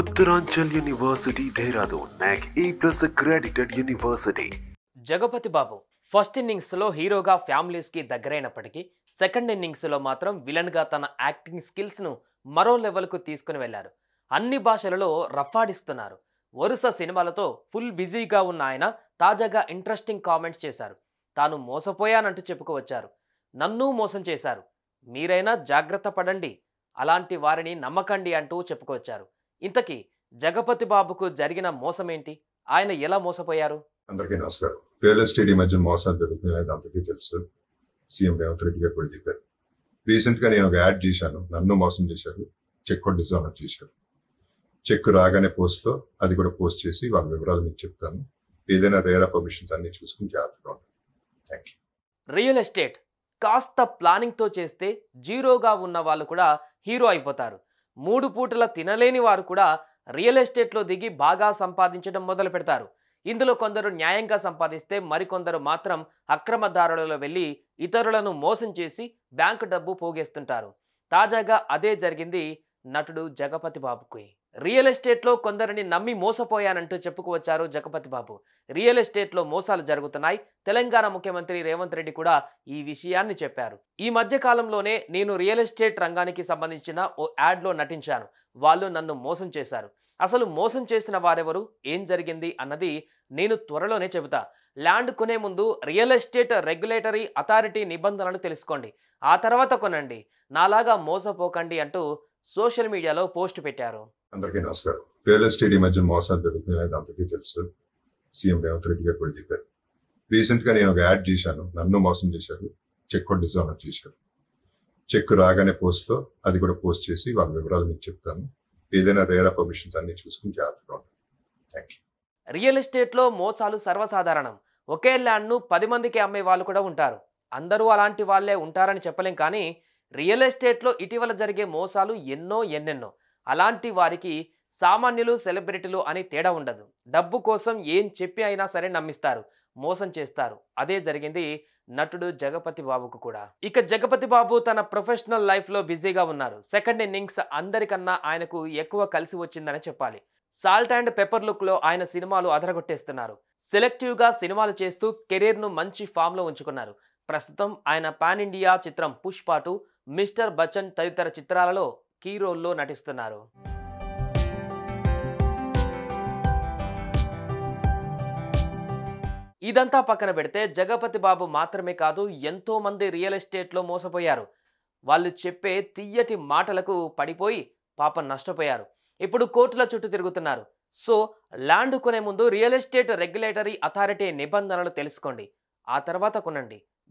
Uttaranchal university Dehradun NAAC A plus accredited university Jagapathi Babu first ఇన్నింగ్స్లో హీరోగా ఫ్యామిలీస్కి దగ్గరైనప్పటికీ సెకండ్ ఇన్నింగ్స్లో మాత్రం విలన్గా తన యాక్టింగ్ స్కిల్స్ను మరో లెవెల్కు తీసుకుని వెళ్లారు అన్ని భాషలలో రఫాడిస్తున్నారు వరుస సినిమాలతో ఫుల్ బిజీగా ఉన్న ఆయన తాజాగా ఇంట్రెస్టింగ్ కామెంట్స్ చేశారు తాను మోసపోయానంటూ చెప్పుకువచ్చారు నన్ను మోసం చేశారు మీరైనా జాగ్రత్త పడండి అలాంటి వారిని నమ్మకండి అంటూ చెప్పుకొచ్చారు ఇంతకీ జగపతి బాబుకు జరిగిన మోసం ఏంటి ఆయన ఎలా మోసపోయారు అందరికీ నమస్కారం రియల్ ఎస్టేట్ ఈ మధ్య మోసాలు జరుగుతున్నాయి అందరికీ తెలుసు సీఎం రేవంత్ రెడ్డి గారు కూడా చెప్పారు రీసెంట్ గా నేను ఒక యాడ్ చేశాను నన్ను మోసం చేశారు చెక్ డిజానర్ చేశారు చెక్ రాగానే పోస్ట్ లో అది కూడా పోస్ట్ చేసి వాళ్ళ వివరాలు మీకు చెప్తాను ఏదైనా రేరా పర్మిషన్స్ అన్ని చూసుకుని జాగ్రత్తగా థ్యాంక్ యూ రియల్ ఎస్టేట్ కాస్త ప్లానింగ్తో చేస్తే జీరోగా ఉన్న వాళ్ళు కూడా హీరో అయిపోతారు మూడు పూటల తినలేని వారు కూడా రియల్ ఎస్టేట్లో దిగి బాగా సంపాదించడం మొదలు పెడతారు ఇందులో కొందరు న్యాయంగా సంపాదిస్తే మరికొందరు మాత్రం అక్రమదారులలో వెళ్ళి ఇతరులను మోసం చేసి బ్యాంకు డబ్బు పోగేస్తుంటారు తాజాగా అదే జరిగింది నటుడు జగపతి బాబుకి రియల్ ఎస్టేట్లో కొందరిని నమ్మి మోసపోయానంటూ చెప్పుకువచ్చారు జగపతి బాబు రియల్ ఎస్టేట్లో మోసాలు జరుగుతున్నాయి తెలంగాణ ముఖ్యమంత్రి రేవంత్ రెడ్డి కూడా ఈ విషయాన్ని చెప్పారు ఈ మధ్య కాలంలోనే నేను రియల్ ఎస్టేట్ రంగానికి సంబంధించిన ఓ యాడ్లో నటించాను వాళ్ళు నన్ను మోసం చేశారు అసలు మోసం చేసిన వారెవరు ఏం జరిగింది అన్నది నేను త్వరలోనే చెబుతా ల్యాండ్ కొనే ముందు రియల్ ఎస్టేట్ రెగ్యులేటరీ అథారిటీ నిబంధనలు తెలుసుకోండి ఆ తర్వాత కొనండి నాలాగా మోసపోకండి అంటూ సోషల్ మీడియాలో పోస్ట్ పెట్టారు అందరికీ నమస్కారం రియల్ ఎస్టేట్ ఈ మధ్య మోసాలు జరుగుతున్నాయి అందరికీ తెలుసు సీఎం రేవంత్ రెడ్డి గారు కూడా చెప్పారు రీసెంట్ గా నేను ఒక యాడ్ చేశాను నన్ను మోసం చేశారు చెక్ కూడా డిజానర్ చేశారు చెక్ రాగానే పోస్ట్ లో అది కూడా పోస్ట్ చేసి వాళ్ళ వివరాలు మీకు చెప్తాను ఏదైనా రేరా పర్మిషన్స్ అన్ని చూసుకుని జాగ్రత్తగా ఉంటాను థ్యాంక్ యూ రియల్ ఎస్టేట్లో మోసాలు సర్వసాధారణం ఒకే ల్యాండ్ను పది మందికి అమ్మే వాళ్ళు కూడా ఉంటారు అందరూ అలాంటి వాళ్ళే ఉంటారని చెప్పలేం కానీ రియల్ ఎస్టేట్లో ఇటీవల జరిగే మోసాలు ఎన్నో ఎన్నెన్నో అలాంటి వారికి సామాన్యులు సెలబ్రిటీలు అని తేడా ఉండదు డబ్బు కోసం ఏం చెప్పి అయినా సరే నమ్మిస్తారు మోసం చేస్తారు అదే జరిగింది నటుడు జగపతి బాబుకు కూడా ఇక జగపతి బాబు తన ప్రొఫెషనల్ లైఫ్లో బిజీగా ఉన్నారు సెకండ్ ఇన్నింగ్స్ అందరికన్నా ఆయనకు ఎక్కువ కలిసి వచ్చిందని చెప్పాలి సాల్ట్ అండ్ పెప్పర్ లుక్లో ఆయన సినిమాలు అదరగొట్టేస్తున్నారు సెలెక్టివ్గా సినిమాలు చేస్తూ కెరీర్ను మంచి ఫామ్లో ఉంచుకున్నారు ప్రస్తుతం ఆయన పాన్ ఇండియా చిత్రం పుష్పాటు మిస్టర్ బచ్చన్ తదితర చిత్రాలలో కీ రోల్లో నటిస్తున్నారు ఇదంతా పక్కన పెడితే జగపతి బాబు మాత్రమే కాదు ఎంతోమంది రియల్ ఎస్టేట్లో మోసపోయారు వాళ్ళు చెప్పే తీయటి మాటలకు పడిపోయి పాపం నష్టపోయారు ఇప్పుడు కోర్టుల చుట్టూ తిరుగుతున్నారు సో ల్యాండ్ కొనే ముందు రియల్ ఎస్టేట్ రెగ్యులేటరీ అథారిటీ నిబంధనలు తెలుసుకోండి ఆ తర్వాత కొనండి